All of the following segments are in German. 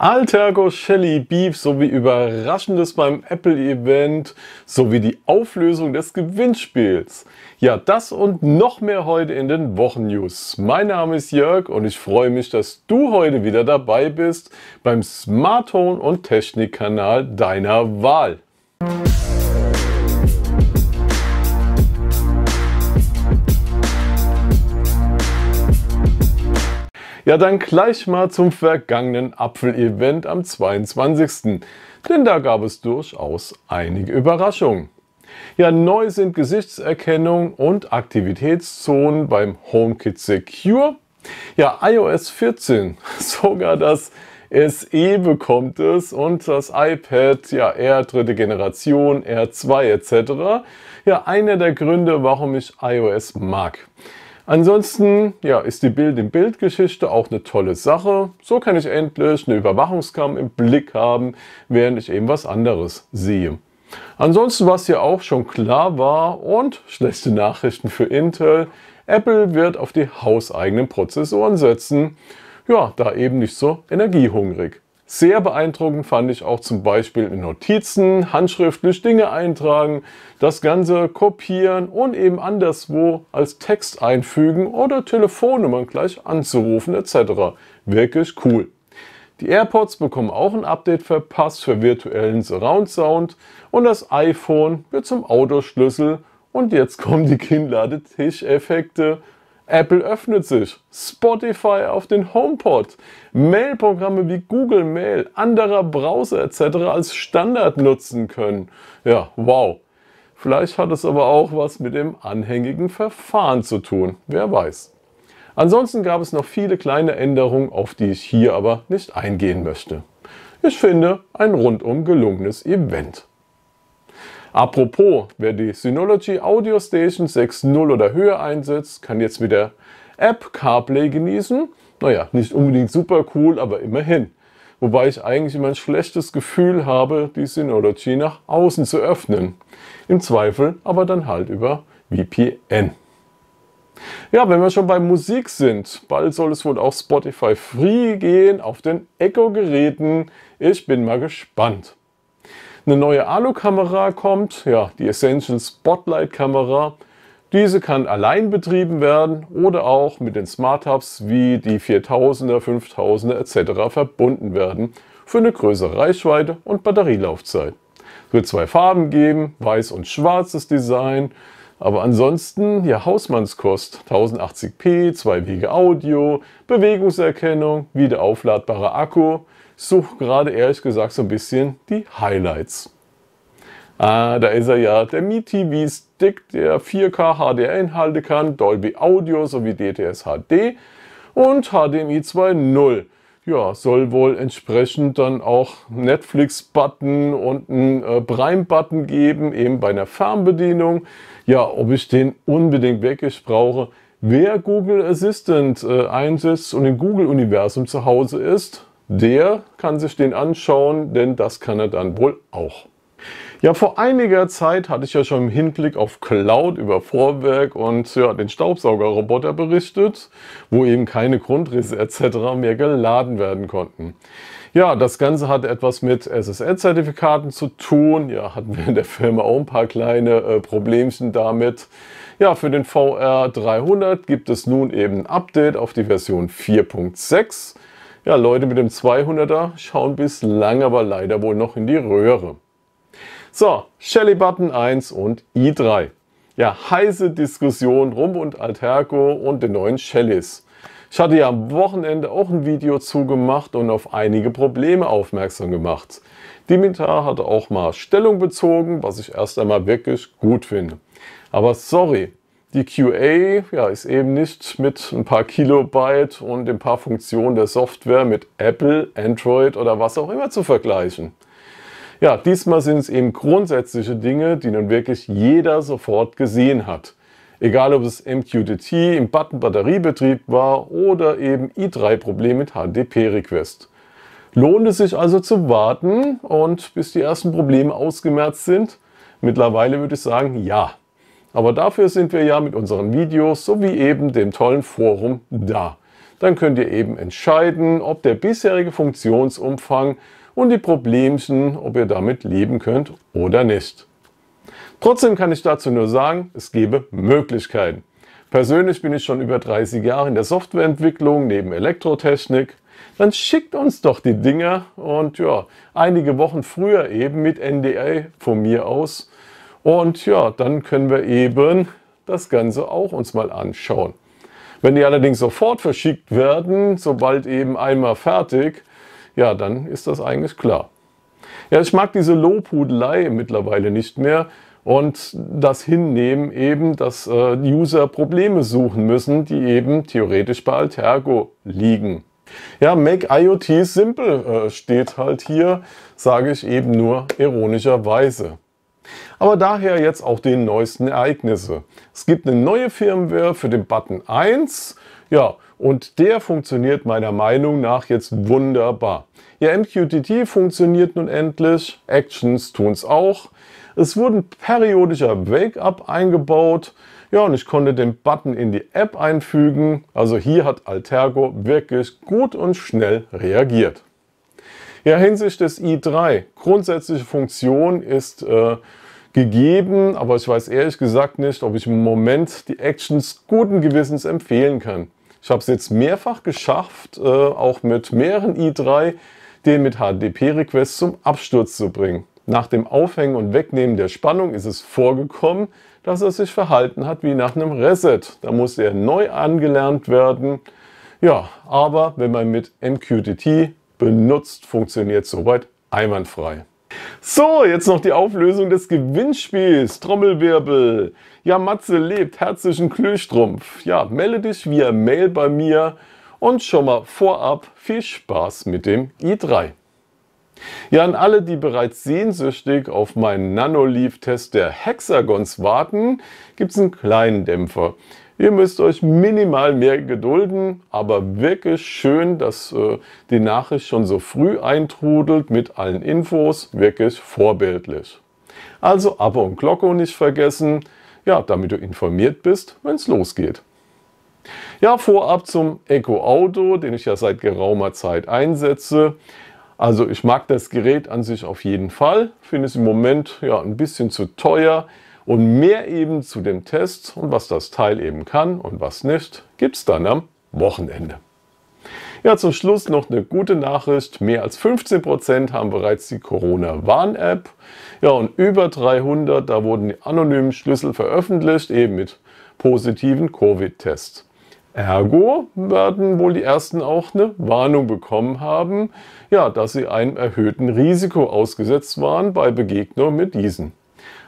Altergo Shelly Beef sowie Überraschendes beim Apple-Event sowie die Auflösung des Gewinnspiels. Ja, das und noch mehr heute in den Wochen-News. Mein Name ist Jörg und ich freue mich, dass du heute wieder dabei bist beim Smart Home und Technik-Kanal deiner Wahl. Ja, dann gleich mal zum vergangenen Apfel-Event am 22. Denn da gab es durchaus einige Überraschungen. Ja, neu sind Gesichtserkennung und Aktivitätszonen beim HomeKit Secure. Ja, iOS 14, sogar das SE bekommt es und das iPad, ja, R dritte Generation, R2 etc. Ja, einer der Gründe, warum ich iOS mag. Ansonsten ja, ist die Bild-in-Bild-Geschichte auch eine tolle Sache. So kann ich endlich eine Überwachungskamera im Blick haben, während ich eben was anderes sehe. Ansonsten, was hier auch schon klar war und schlechte Nachrichten für Intel, Apple wird auf die hauseigenen Prozessoren setzen. Ja, da eben nicht so energiehungrig. Sehr beeindruckend fand ich auch zum Beispiel in Notizen, handschriftlich Dinge eintragen, das Ganze kopieren und eben anderswo als Text einfügen oder Telefonnummern gleich anzurufen etc. Wirklich cool. Die AirPods bekommen auch ein Update verpasst für virtuellen Surround Sound und das iPhone wird zum Autoschlüssel und jetzt kommen die Kinnladetisch-Effekte Apple öffnet sich, Spotify auf den HomePod, Mailprogramme wie Google Mail, anderer Browser etc. als Standard nutzen können. Ja, wow. Vielleicht hat es aber auch was mit dem anhängigen Verfahren zu tun, wer weiß. Ansonsten gab es noch viele kleine Änderungen, auf die ich hier aber nicht eingehen möchte. Ich finde ein rundum gelungenes Event. Apropos, wer die Synology Audio Station 6.0 oder höher einsetzt, kann jetzt mit der App CarPlay genießen. Naja, nicht unbedingt super cool, aber immerhin. Wobei ich eigentlich immer ein schlechtes Gefühl habe, die Synology nach außen zu öffnen. Im Zweifel aber dann halt über VPN. Ja, wenn wir schon bei Musik sind, bald soll es wohl auch Spotify Free gehen auf den Echo-Geräten. Ich bin mal gespannt. Eine neue Alu-Kamera kommt, ja, die Essential Spotlight Kamera. Diese kann allein betrieben werden oder auch mit den Smart Hubs wie die 4000er, 5000er etc. verbunden werden für eine größere Reichweite und Batterielaufzeit. Es wird zwei Farben geben, weiß und schwarzes Design, aber ansonsten ja Hausmannskost, 1080p, zwei Wege Audio, Bewegungserkennung, wieder aufladbarer Akku, suche gerade ehrlich gesagt so ein bisschen die Highlights. Ah, da ist er ja, der MiTV Stick, der 4K HDR-Inhalte kann, Dolby Audio sowie DTS HD und HDMI 2.0. Ja, soll wohl entsprechend dann auch Netflix-Button und einen äh, Prime-Button geben, eben bei einer Fernbedienung. Ja, ob ich den unbedingt wirklich brauche. Wer Google Assistant äh, einsetzt und im Google-Universum zu Hause ist, der kann sich den anschauen, denn das kann er dann wohl auch. Ja, vor einiger Zeit hatte ich ja schon im Hinblick auf Cloud über Vorwerk und ja, den Staubsaugerroboter berichtet, wo eben keine Grundrisse etc. mehr geladen werden konnten. Ja, das Ganze hat etwas mit SSL-Zertifikaten zu tun. Ja, hatten wir in der Firma auch ein paar kleine äh, Problemchen damit. Ja, für den VR 300 gibt es nun eben ein Update auf die Version 4.6. Ja, Leute mit dem 200er schauen bislang aber leider wohl noch in die Röhre. So, Shelly Button 1 und i3. Ja, heiße Diskussion rum und Alterco und den neuen Shellys. Ich hatte ja am Wochenende auch ein Video zugemacht und auf einige Probleme aufmerksam gemacht. Dimitar hatte auch mal Stellung bezogen, was ich erst einmal wirklich gut finde. Aber sorry, die QA ja, ist eben nicht mit ein paar Kilobyte und ein paar Funktionen der Software mit Apple, Android oder was auch immer zu vergleichen. Ja, diesmal sind es eben grundsätzliche Dinge, die nun wirklich jeder sofort gesehen hat. Egal ob es MQTT im Button-Batteriebetrieb war oder eben i3-Problem mit HTTP-Request. Lohnt es sich also zu warten und bis die ersten Probleme ausgemerzt sind? Mittlerweile würde ich sagen, ja. Aber dafür sind wir ja mit unseren Videos sowie eben dem tollen Forum da. Dann könnt ihr eben entscheiden, ob der bisherige Funktionsumfang und die Problemchen, ob ihr damit leben könnt oder nicht. Trotzdem kann ich dazu nur sagen, es gebe Möglichkeiten. Persönlich bin ich schon über 30 Jahre in der Softwareentwicklung neben Elektrotechnik. Dann schickt uns doch die Dinger und ja, einige Wochen früher eben mit NDA von mir aus und ja, dann können wir eben das Ganze auch uns mal anschauen. Wenn die allerdings sofort verschickt werden, sobald eben einmal fertig, ja, dann ist das eigentlich klar. Ja, ich mag diese Lobhudelei mittlerweile nicht mehr und das Hinnehmen eben, dass äh, User Probleme suchen müssen, die eben theoretisch bei Altergo liegen. Ja, Make IoT Simple äh, steht halt hier, sage ich eben nur ironischerweise. Aber daher jetzt auch die neuesten Ereignisse. Es gibt eine neue Firmware für den Button 1. Ja, und der funktioniert meiner Meinung nach jetzt wunderbar. Ja, MQTT funktioniert nun endlich, Actions tun es auch. Es wurde ein periodischer Wake-up eingebaut. Ja, und ich konnte den Button in die App einfügen. Also hier hat Altergo wirklich gut und schnell reagiert. Ja, hinsicht des i3. Grundsätzliche Funktion ist äh, gegeben, aber ich weiß ehrlich gesagt nicht, ob ich im Moment die Actions guten Gewissens empfehlen kann. Ich habe es jetzt mehrfach geschafft, äh, auch mit mehreren i3, den mit hdp request zum Absturz zu bringen. Nach dem Aufhängen und Wegnehmen der Spannung ist es vorgekommen, dass er sich verhalten hat wie nach einem Reset. Da musste er neu angelernt werden. Ja, aber wenn man mit MQTT benutzt, funktioniert soweit einwandfrei. So, jetzt noch die Auflösung des Gewinnspiels. Trommelwirbel. Ja, Matze lebt. Herzlichen Glühstrumpf. Ja, melde dich via Mail bei mir und schon mal vorab viel Spaß mit dem i3. Ja, an alle, die bereits sehnsüchtig auf meinen Nanoleaf-Test der Hexagons warten, gibt es einen kleinen Dämpfer. Ihr müsst euch minimal mehr gedulden, aber wirklich schön, dass äh, die Nachricht schon so früh eintrudelt mit allen Infos, wirklich vorbildlich. Also Abo und Glocke nicht vergessen, ja, damit du informiert bist, wenn es losgeht. Ja, vorab zum Eco Auto, den ich ja seit geraumer Zeit einsetze. Also ich mag das Gerät an sich auf jeden Fall, finde es im Moment ja ein bisschen zu teuer und mehr eben zu dem Test und was das Teil eben kann und was nicht, gibt es dann am Wochenende. Ja, zum Schluss noch eine gute Nachricht. Mehr als 15% haben bereits die Corona-Warn-App. Ja, und über 300, da wurden die anonymen Schlüssel veröffentlicht, eben mit positiven Covid-Tests. Ergo werden wohl die ersten auch eine Warnung bekommen haben, ja, dass sie einem erhöhten Risiko ausgesetzt waren bei Begegnung mit diesen.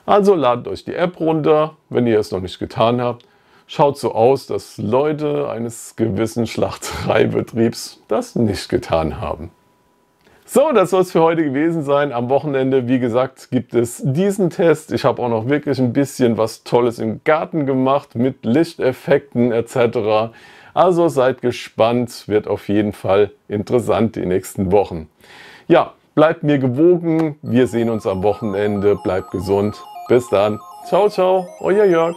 Also ladet euch die App runter, wenn ihr es noch nicht getan habt. Schaut so aus, dass Leute eines gewissen Schlachtereibetriebs das nicht getan haben. So, das soll es für heute gewesen sein. Am Wochenende, wie gesagt, gibt es diesen Test. Ich habe auch noch wirklich ein bisschen was Tolles im Garten gemacht mit Lichteffekten etc. Also seid gespannt, wird auf jeden Fall interessant die nächsten Wochen. Ja, bleibt mir gewogen. Wir sehen uns am Wochenende. Bleibt gesund. Bis dann. Ciao, ciao. Euer Jörg.